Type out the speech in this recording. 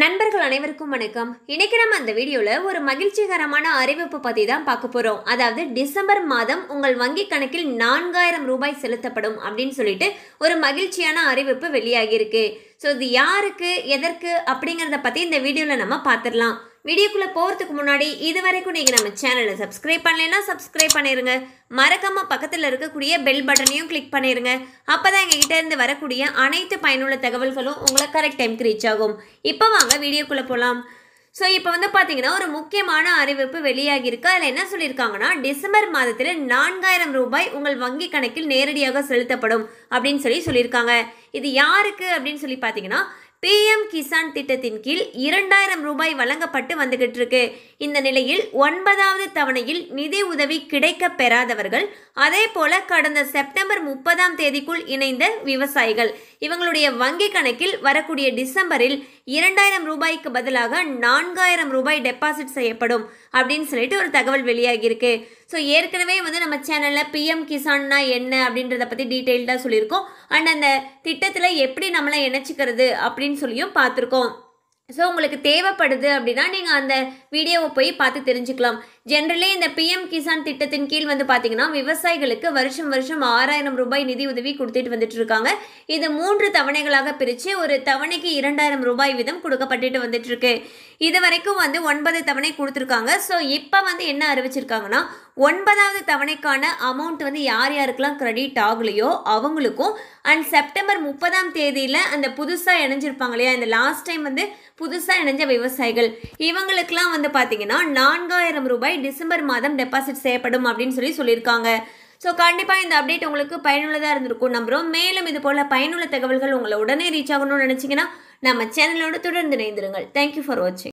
நண்பர்கள் அனைவருக்கும் வணக்கம் இன்னைக்கு நம்ம அந்த வீடியோவில் ஒரு மகிழ்ச்சிகரமான அறிவிப்பு பற்றி தான் பார்க்க போகிறோம் அதாவது டிசம்பர் மாதம் உங்கள் வங்கி கணக்கில் நான்காயிரம் ரூபாய் செலுத்தப்படும் அப்படின்னு சொல்லிட்டு ஒரு மகிழ்ச்சியான அறிவிப்பு வெளியாகியிருக்கு ஸோ இது யாருக்கு எதற்கு அப்படிங்கிறத பற்றி இந்த வீடியோவில் நம்ம பார்த்துடலாம் வீடியோக்குள்ளே போகிறதுக்கு முன்னாடி இது வரைக்கும் நீங்கள் நம்ம சேனலை சப்ஸ்கிரைப் பண்ணலைன்னா சப்ஸ்கிரைப் பண்ணிடுங்க மறக்காமல் பக்கத்தில் இருக்கக்கூடிய பெல் பட்டனையும் கிளிக் பண்ணிடுங்க அப்போ தான் எங்ககிட்ட இருந்து வரக்கூடிய அனைத்து பயனுள்ள தகவல்களும் உங்களை கரெக்ட் டைமுக்கு ரீச் ஆகும் இப்போ வாங்க வீடியோக்குள்ளே போகலாம் ஸோ இப்போ வந்து பார்த்தீங்கன்னா ஒரு முக்கியமான அறிவிப்பு வெளியாகியிருக்கு அதில் என்ன சொல்லியிருக்காங்கன்னா டிசம்பர் மாதத்தில் நான்காயிரம் ரூபாய் உங்கள் வங்கி கணக்கில் நேரடியாக செலுத்தப்படும் அப்படின்னு சொல்லி சொல்லியிருக்காங்க இது யாருக்கு அப்படின்னு சொல்லி பார்த்தீங்கன்னா பிஎம் கிசான் திட்டத்தின் கீழ் இரண்டாயிரம் ரூபாய் வழங்கப்பட்டு வந்துகிட்டு இருக்கு இந்த நிலையில் ஒன்பதாவது தவணையில் நிதி உதவி கிடைக்க பெறாதவர்கள் அதே போல கடந்த செப்டம்பர் முப்பதாம் தேதிக்குள் இணைந்த விவசாயிகள் இவங்களுடைய வங்கி கணக்கில் வரக்கூடிய டிசம்பரில் இரண்டாயிரம் ரூபாய்க்கு பதிலாக நான்காயிரம் ரூபாய் டெபாசிட் செய்யப்படும் அப்படின்னு சொல்லிட்டு ஒரு தகவல் வெளியாகியிருக்கு ஸோ ஏற்கனவே வந்து நம்ம சேனலில் பிஎம் கிசான்னா என்ன அப்படின்றத பற்றி டீட்டெயில்டாக சொல்லியிருக்கோம் அண்ட் அந்த திட்டத்தில் எப்படி நம்மளை இணைச்சிக்கிறது அப்படின்னு சொல்லியும் பார்த்துருக்கோம் ஸோ உங்களுக்கு தேவைப்படுது அப்படின்னா நீங்கள் அந்த வீடியோவை போய் பார்த்து தெரிஞ்சுக்கலாம் ஜென்ரலி இந்த பிஎம் கிசான் திட்டத்தின் கீழ் வந்து பார்த்தீங்கன்னா விவசாயிகளுக்கு வருஷம் வருஷம் ஆறாயிரம் ரூபாய் நிதி உதவி கொடுத்துட்டு வந்துட்டு இருக்காங்க இது மூன்று தவணைகளாக பிரித்து ஒரு தவணைக்கு இரண்டாயிரம் ரூபாய் வீதம் கொடுக்கப்பட்டுட்டு வந்துட்டு இருக்கு இது வரைக்கும் வந்து ஒன்பது தவணை கொடுத்துருக்காங்க ஸோ இப்போ வந்து என்ன அறிவிச்சிருக்காங்கன்னா ஒன்பதாவது தவணைக்கான அமௌண்ட் வந்து யார் யாருக்கெல்லாம் கிரெடிட் ஆகலையோ அவங்களுக்கும் அண்ட் செப்டம்பர் முப்பதாம் தேதியில் அந்த புதுசாக இணைஞ்சிருப்பாங்க இல்லையா இந்த லாஸ்ட் டைம் வந்து புதுசாக இணைஞ்ச விவசாயிகள் இவங்களுக்கெல்லாம் வந்து பார்த்தீங்கன்னா நான்காயிரம் ரூபாய் ரூபாய் டிசம்பர் மாதம் டெபாசிட் செய்யப்படும் அப்படின்னு சொல்லி சொல்லியிருக்காங்க ஸோ கண்டிப்பாக இந்த அப்டேட் உங்களுக்கு பயனுள்ளதாக இருந்திருக்கும் நம்புகிறோம் மேலும் இது போல் பயனுள்ள தகவல்கள் உங்களை உடனே ரீச் ஆகணும்னு நினச்சிங்கன்னா நம்ம சேனலோடு தொடர்ந்து இணைந்திருங்கள் தேங்க்யூ ஃபார் வாட்சிங்